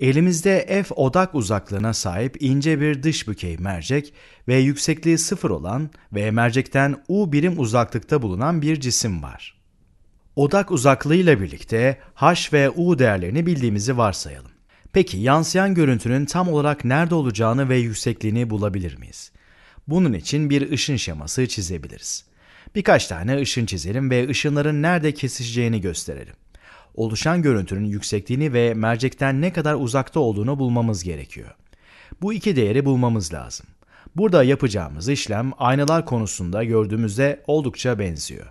Elimizde f odak uzaklığına sahip ince bir dış bükey mercek ve yüksekliği sıfır olan ve mercekten u birim uzaklıkta bulunan bir cisim var. Odak uzaklığıyla birlikte h ve u değerlerini bildiğimizi varsayalım. Peki yansıyan görüntünün tam olarak nerede olacağını ve yüksekliğini bulabilir miyiz? Bunun için bir ışın şeması çizebiliriz. Birkaç tane ışın çizelim ve ışınların nerede kesişeceğini gösterelim oluşan görüntünün yüksekliğini ve mercekten ne kadar uzakta olduğunu bulmamız gerekiyor. Bu iki değeri bulmamız lazım. Burada yapacağımız işlem aynalar konusunda gördüğümüzde oldukça benziyor.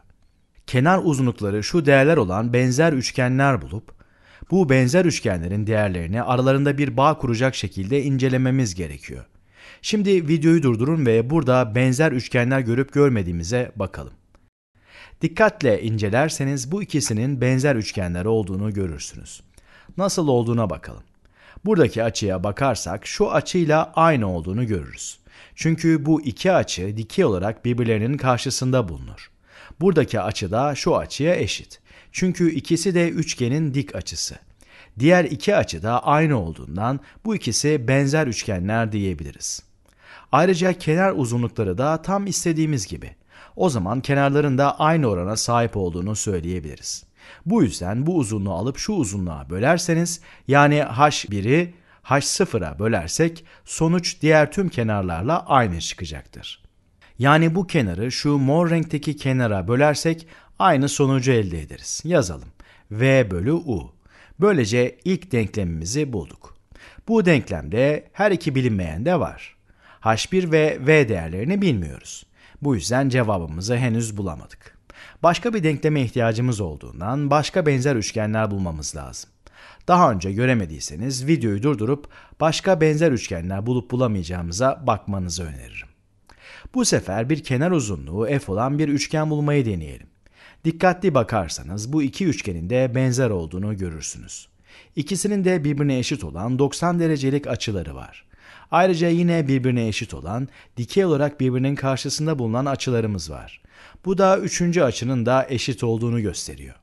Kenar uzunlukları şu değerler olan benzer üçgenler bulup bu benzer üçgenlerin değerlerini aralarında bir bağ kuracak şekilde incelememiz gerekiyor. Şimdi videoyu durdurun ve burada benzer üçgenler görüp görmediğimize bakalım. Dikkatle incelerseniz bu ikisinin benzer üçgenler olduğunu görürsünüz. Nasıl olduğuna bakalım. Buradaki açıya bakarsak şu açıyla aynı olduğunu görürüz. Çünkü bu iki açı dikey olarak birbirlerinin karşısında bulunur. Buradaki açı da şu açıya eşit. Çünkü ikisi de üçgenin dik açısı. Diğer iki açı da aynı olduğundan bu ikisi benzer üçgenler diyebiliriz. Ayrıca kenar uzunlukları da tam istediğimiz gibi o zaman kenarlarında aynı orana sahip olduğunu söyleyebiliriz. Bu yüzden bu uzunluğu alıp şu uzunluğa bölerseniz yani h1'i h0'a bölersek sonuç diğer tüm kenarlarla aynı çıkacaktır. Yani bu kenarı şu mor renkteki kenara bölersek aynı sonucu elde ederiz. Yazalım. v bölü u. Böylece ilk denklemimizi bulduk. Bu denklemde her iki bilinmeyen de var. h1 ve v değerlerini bilmiyoruz. Bu yüzden cevabımızı henüz bulamadık. Başka bir denkleme ihtiyacımız olduğundan başka benzer üçgenler bulmamız lazım. Daha önce göremediyseniz videoyu durdurup başka benzer üçgenler bulup bulamayacağımıza bakmanızı öneririm. Bu sefer bir kenar uzunluğu f olan bir üçgen bulmayı deneyelim. Dikkatli bakarsanız bu iki üçgenin de benzer olduğunu görürsünüz. İkisinin de birbirine eşit olan 90 derecelik açıları var. Ayrıca yine birbirine eşit olan, dikey olarak birbirinin karşısında bulunan açılarımız var. Bu da üçüncü açının da eşit olduğunu gösteriyor.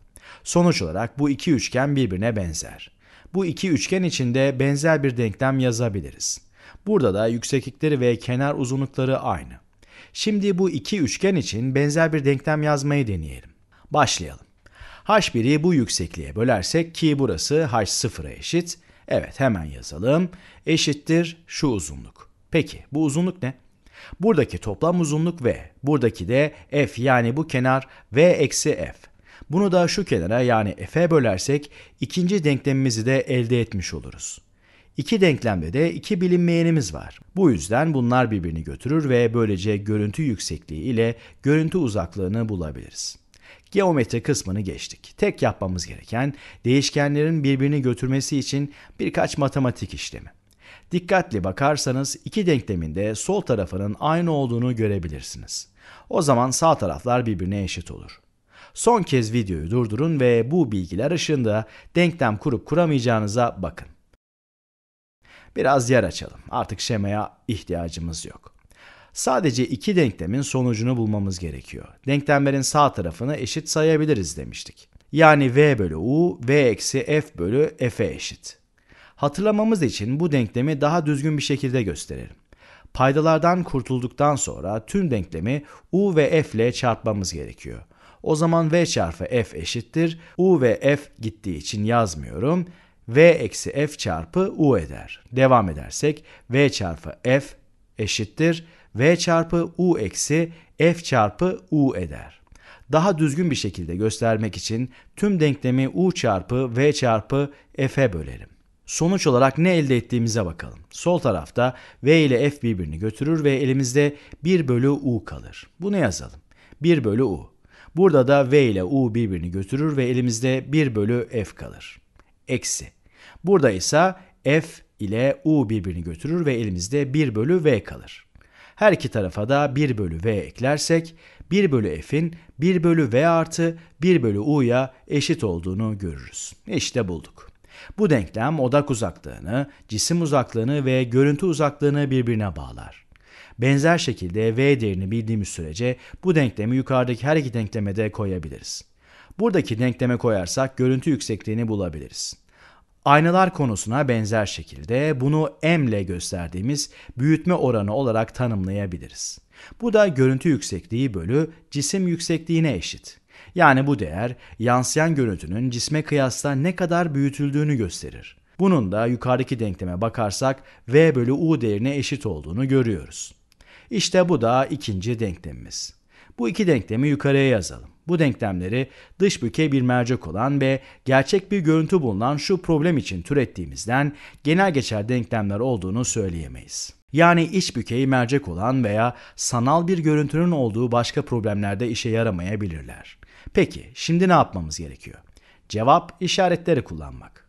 Sonuç olarak bu iki üçgen birbirine benzer. Bu iki üçgen içinde benzer bir denklem yazabiliriz. Burada da yükseklikleri ve kenar uzunlukları aynı. Şimdi bu iki üçgen için benzer bir denklem yazmayı deneyelim. Başlayalım. H1'i bu yüksekliğe bölersek ki burası H0'a eşit, Evet hemen yazalım. Eşittir şu uzunluk. Peki bu uzunluk ne? Buradaki toplam uzunluk V. Buradaki de F yani bu kenar V eksi F. Bunu da şu kenara yani F'e bölersek ikinci denklemimizi de elde etmiş oluruz. İki denklemde de iki bilinmeyenimiz var. Bu yüzden bunlar birbirini götürür ve böylece görüntü yüksekliği ile görüntü uzaklığını bulabiliriz. Geometri kısmını geçtik. Tek yapmamız gereken değişkenlerin birbirini götürmesi için birkaç matematik işlemi. Dikkatli bakarsanız iki denkleminde sol tarafının aynı olduğunu görebilirsiniz. O zaman sağ taraflar birbirine eşit olur. Son kez videoyu durdurun ve bu bilgiler ışığında denklem kurup kuramayacağınıza bakın. Biraz yer açalım. Artık şemaya ihtiyacımız yok. Sadece iki denklemin sonucunu bulmamız gerekiyor. Denklemlerin sağ tarafını eşit sayabiliriz demiştik. Yani v bölü u, v eksi f bölü f'e eşit. Hatırlamamız için bu denklemi daha düzgün bir şekilde gösterelim. Paydalardan kurtulduktan sonra tüm denklemi u ve f ile çarpmamız gerekiyor. O zaman v çarpı f eşittir. u ve f gittiği için yazmıyorum. v eksi f çarpı u eder. Devam edersek v çarpı f eşittir v çarpı u eksi f çarpı u eder. Daha düzgün bir şekilde göstermek için tüm denklemi u çarpı v çarpı f'e bölerim. Sonuç olarak ne elde ettiğimize bakalım. Sol tarafta v ile f birbirini götürür ve elimizde 1 bölü u kalır. Bunu yazalım. 1 bölü u. Burada da v ile u birbirini götürür ve elimizde 1 bölü f kalır. Eksi. Burada ise f ile u birbirini götürür ve elimizde 1 bölü v kalır. Her iki tarafa da 1 bölü v eklersek 1 bölü f'in 1 bölü v artı 1 bölü u'ya eşit olduğunu görürüz. İşte bulduk. Bu denklem odak uzaklığını, cisim uzaklığını ve görüntü uzaklığını birbirine bağlar. Benzer şekilde v değerini bildiğimiz sürece bu denklemi yukarıdaki her iki denklemede koyabiliriz. Buradaki denkleme koyarsak görüntü yüksekliğini bulabiliriz. Aynalar konusuna benzer şekilde bunu m ile gösterdiğimiz büyütme oranı olarak tanımlayabiliriz. Bu da görüntü yüksekliği bölü cisim yüksekliğine eşit. Yani bu değer yansıyan görüntünün cisme kıyasla ne kadar büyütüldüğünü gösterir. Bunun da yukarıdaki denkleme bakarsak v bölü u değerine eşit olduğunu görüyoruz. İşte bu da ikinci denklemimiz. Bu iki denklemi yukarıya yazalım. Bu denklemleri dış büke bir mercek olan ve gerçek bir görüntü bulunan şu problem için türettiğimizden genel geçer denklemler olduğunu söyleyemeyiz. Yani iç bükeyi mercek olan veya sanal bir görüntünün olduğu başka problemlerde işe yaramayabilirler. Peki şimdi ne yapmamız gerekiyor? Cevap işaretleri kullanmak.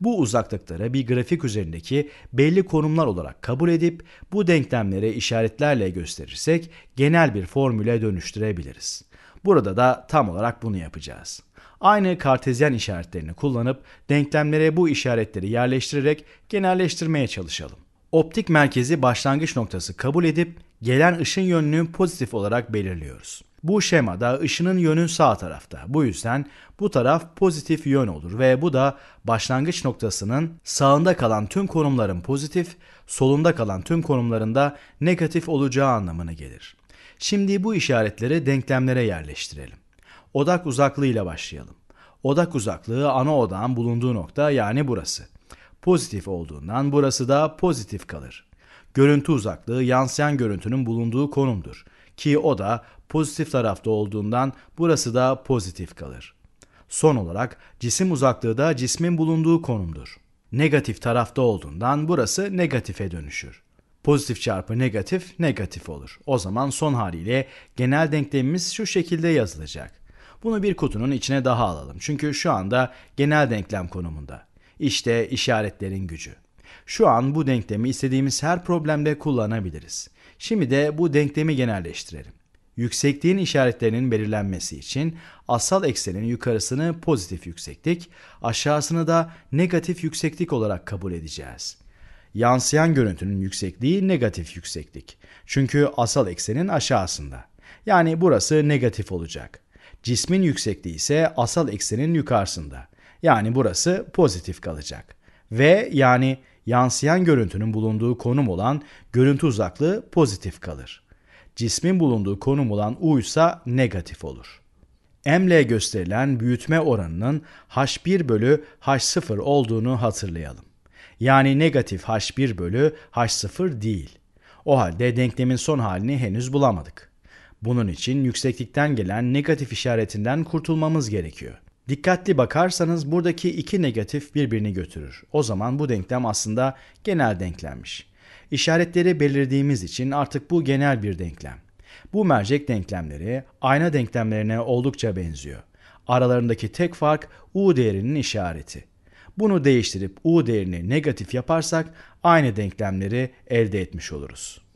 Bu uzaklıkları bir grafik üzerindeki belli konumlar olarak kabul edip bu denklemleri işaretlerle gösterirsek genel bir formüle dönüştürebiliriz. Burada da tam olarak bunu yapacağız. Aynı kartezyen işaretlerini kullanıp denklemlere bu işaretleri yerleştirerek genelleştirmeye çalışalım. Optik merkezi başlangıç noktası kabul edip gelen ışın yönünü pozitif olarak belirliyoruz. Bu şemada ışının yönü sağ tarafta. Bu yüzden bu taraf pozitif yön olur ve bu da başlangıç noktasının sağında kalan tüm konumların pozitif, solunda kalan tüm konumların da negatif olacağı anlamına gelir. Şimdi bu işaretleri denklemlere yerleştirelim. Odak uzaklığıyla başlayalım. Odak uzaklığı ana odağın bulunduğu nokta yani burası. Pozitif olduğundan burası da pozitif kalır. Görüntü uzaklığı yansıyan görüntünün bulunduğu konumdur. Ki o da pozitif tarafta olduğundan burası da pozitif kalır. Son olarak cisim uzaklığı da cismin bulunduğu konumdur. Negatif tarafta olduğundan burası negatife dönüşür. Pozitif çarpı negatif negatif olur. O zaman son haliyle genel denklemimiz şu şekilde yazılacak. Bunu bir kutunun içine daha alalım. Çünkü şu anda genel denklem konumunda. İşte işaretlerin gücü. Şu an bu denklemi istediğimiz her problemde kullanabiliriz. Şimdi de bu denklemi genelleştirelim. Yüksekliğin işaretlerinin belirlenmesi için asal eksenin yukarısını pozitif yükseklik, aşağısını da negatif yükseklik olarak kabul edeceğiz. Yansıyan görüntünün yüksekliği negatif yükseklik. Çünkü asal eksenin aşağısında. Yani burası negatif olacak. Cismin yüksekliği ise asal eksenin yukarısında. Yani burası pozitif kalacak. Ve yani yansıyan görüntünün bulunduğu konum olan görüntü uzaklığı pozitif kalır. Cismin bulunduğu konum olan U ise negatif olur. M M'le gösterilen büyütme oranının H1 bölü H0 olduğunu hatırlayalım. Yani negatif h1 bölü h0 değil. O halde denklemin son halini henüz bulamadık. Bunun için yükseklikten gelen negatif işaretinden kurtulmamız gerekiyor. Dikkatli bakarsanız buradaki iki negatif birbirini götürür. O zaman bu denklem aslında genel denklemmiş. İşaretleri belirlediğimiz için artık bu genel bir denklem. Bu mercek denklemleri ayna denklemlerine oldukça benziyor. Aralarındaki tek fark u değerinin işareti. Bunu değiştirip u değerini negatif yaparsak aynı denklemleri elde etmiş oluruz.